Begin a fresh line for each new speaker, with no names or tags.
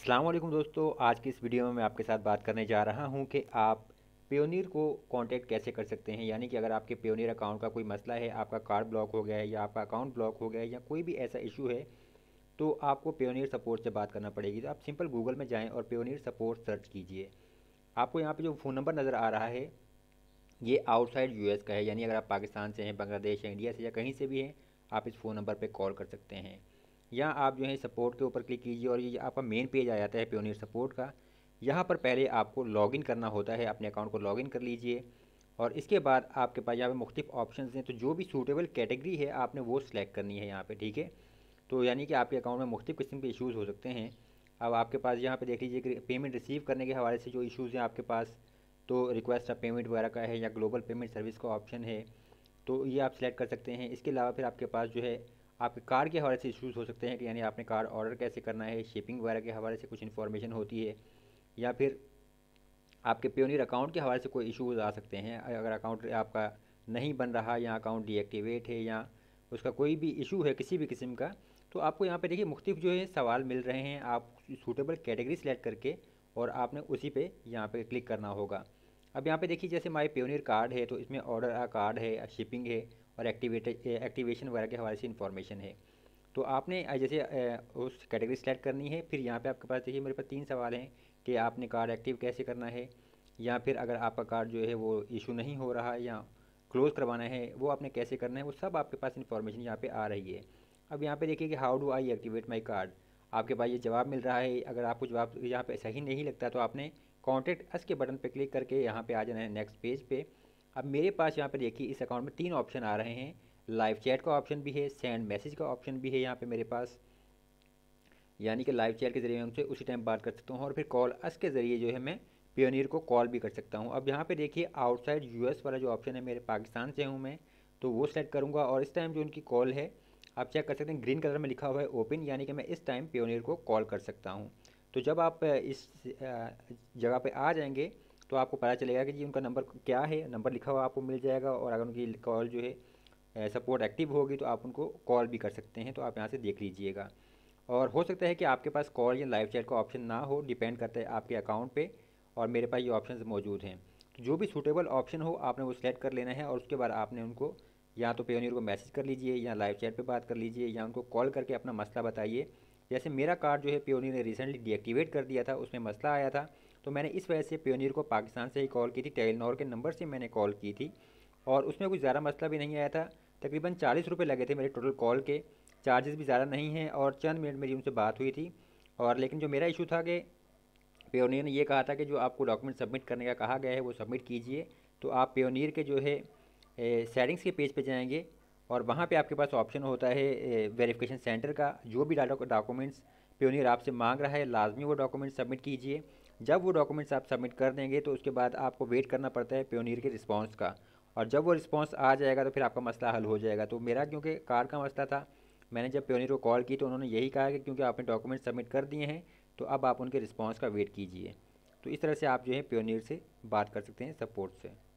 अस्सलाम वालेकुम दोस्तों आज की इस वीडियो में मैं आपके साथ बात करने जा रहा हूं कि आप प्योनियर को कांटेक्ट कैसे कर सकते हैं यानी कि अगर आपके प्योनियर अकाउंट का कोई मसला है आपका कार्ड ब्लॉक हो गया है या आपका अकाउंट ब्लॉक हो गया है या कोई भी ऐसा इशू है तो आपको प्योनियर सपोर्ट से बात करना पड़ेगी तो आप सिंपल गूगल में जाएँ और प्योनियर सपोर्ट सर्च कीजिए आपको यहाँ पर जो फ़ोन नंबर नज़र आ रहा है ये आउटसाइड यू का है यानी अगर आप पाकिस्तान से हैं बांग्लादेश हैं इंडिया से या कहीं से भी हैं आप इस फ़ोन नंबर पर कॉल कर सकते हैं यहाँ आप जो है सपोर्ट के ऊपर क्लिक कीजिए और ये आपका मेन पेज आ जाता है प्योनियर सपोर्ट का यहाँ पर पहले आपको लॉगिन करना होता है अपने अकाउंट को लॉगिन कर लीजिए और इसके बाद आपके पास यहाँ पे मुख्तु ऑप्शन हैं तो जो भी सूटेबल कैटेगरी है आपने वो सिलेक्ट करनी है यहाँ पे ठीक है तो यानी कि आपके अकाउंट में मुख्तु किस्म के इशूज़ हो सकते हैं अब आपके पास यहाँ पर देख लीजिए कि पेमेंट रिसीव करने के हवाले से जो इशूज़ हैं आपके पास तो रिक्वेस्ट ऑफ पेमेंट वगैरह का है या ग्लोबल पेमेंट सर्विस का ऑप्शन है तो ये आप सिलेक्ट कर सकते हैं इसके अलावा फिर आपके पास जो है आपके कार के हवाले से इशूज़ हो सकते हैं कि यानी आपने कार ऑर्डर कैसे करना है शिपिंग वगैरह के हवाले से कुछ इन्फॉर्मेशन होती है या फिर आपके प्योनियर अकाउंट के हवाले से कोई इशूज़ आ सकते हैं अगर अकाउंट आपका नहीं बन रहा या अकाउंट डीएक्टिवेट है या उसका कोई भी इशू है किसी भी किस्म का तो आपको यहाँ पे देखिए मुख्तु जो है सवाल मिल रहे हैं आप सूटेबल कैटेगरी सेलेक्ट करके और आपने उसी पे यहाँ पे क्लिक करना होगा अब यहाँ पे देखिए जैसे माय प्योनियर कार्ड है तो इसमें ऑर्डर आ कार्ड है शिपिंग है और एक्टिवेटेड एक्टिवेशन वगैरह के हवाले से इन्फॉर्मेशन है तो आपने जैसे उस कैटेगरी सेलेक्ट करनी है फिर यहाँ पे आपके पास देखिए मेरे पास तीन सवाल हैं कि आपने कार्ड एक्टिव कैसे करना है या फिर अगर आपका कार्ड जो है वो इशू नहीं हो रहा है या क्लोज़ करवाना है वो आपने कैसे करना है वो सब आपके पास इन्फॉर्मेशन यहाँ पर आ रही है अब यहाँ पर देखिए कि how do I activate my card आपके पास ये जवाब मिल रहा है अगर आपको जवाब यहाँ पर सही नहीं लगता तो आपने कॉन्टेक्ट अस के बटन पर क्लिक करके यहाँ पर आ जाना है नेक्स्ट पेज पे अब मेरे पास यहाँ पे देखिए इस अकाउंट में तीन ऑप्शन आ रहे हैं लाइव चैट का ऑप्शन भी है सेंड मैसेज का ऑप्शन भी है यहाँ पे मेरे पास यानी कि लाइव चैट के ज़रिए मैं उनसे उसी टाइम बात कर सकता हूँ और फिर कॉल अस के ज़रिए जो है मैं पियोनियर को कॉल भी कर सकता हूँ अब यहाँ पर देखिए आउटसाइड यू वाला जो ऑप्शन है मेरे पाकिस्तान से हूँ मैं तो वो सेलेक्ट करूँगा और इस टाइम जो उनकी कॉल है आप चेक कर सकते हैं ग्रीन कलर में लिखा हुआ है ओपन यानी कि मैं इस टाइम पियोनियर को कॉल कर सकता हूँ तो जब आप इस जगह पर आ जाएंगे तो आपको पता चलेगा कि जी उनका नंबर क्या है नंबर लिखा हुआ आपको मिल जाएगा और अगर उनकी कॉल जो है सपोर्ट एक्टिव होगी तो आप उनको कॉल भी कर सकते हैं तो आप यहाँ से देख लीजिएगा और हो सकता है कि आपके पास कॉल या लाइव चैट का ऑप्शन ना हो डिपेंड करता है आपके अकाउंट पे और मेरे पास ये ऑप्शन मौजूद हैं तो जो भी सूटेबल ऑप्शन हो आपने वो सिलेक्ट कर लेना है और उसके बाद आपने उनको या तो पेनियर को मैसेज कर लीजिए या लाइव चैट पर बात कर लीजिए या उनको कॉल करके अपना मसला बताइए जैसे मेरा कार्ड जो है पेओनियर ने रिसेंटली डीएक्टिवेट कर दिया था उसमें मसला आया था तो मैंने इस वजह से प्योनियर को पाकिस्तान से ही कॉल की थी टेलनोर के नंबर से मैंने कॉल की थी और उसमें कुछ ज़्यादा मसला भी नहीं आया था तकरीबन चालीस रुपये लगे थे मेरे टोटल कॉल के चार्जेस भी ज़्यादा नहीं हैं और चंद मिनट मेरी उनसे बात हुई थी और लेकिन जो मेरा इशू था कि प्योनियर ने यह कहा था कि जो आपको डॉक्यूमेंट सबमिट करने का कहा गया है वो सबमिट कीजिए तो आप प्योनियर के जो है सेटिंग्स के पेज पे जाएंगे और वहाँ पे आपके पास ऑप्शन होता है वेरिफिकेशन सेंटर का जो भी डॉक्यूमेंट्स प्योनियर आपसे मांग रहा है लाजमी वो डॉक्यूमेंट सबमिट कीजिए जब वो डॉक्यूमेंट्स आप सबमिट कर देंगे तो उसके बाद आपको वेट करना पड़ता है प्योनीर के रिस्पॉन्स का और जब वो रिस्पॉन्स आ जाएगा तो फिर आपका मसला हल हो जाएगा तो मेरा क्योंकि कार का मसला था मैंने जब प्योनीर को कॉल की तो उन्होंने यही कहा कि क्योंकि आपने डॉक्यूमेंट सबमिट कर दिए हैं तो अब आप उनके रिस्पॉन्स का वेट कीजिए तो इस तरह से आप जो है प्योनीर से बात कर सकते हैं सपोर्ट से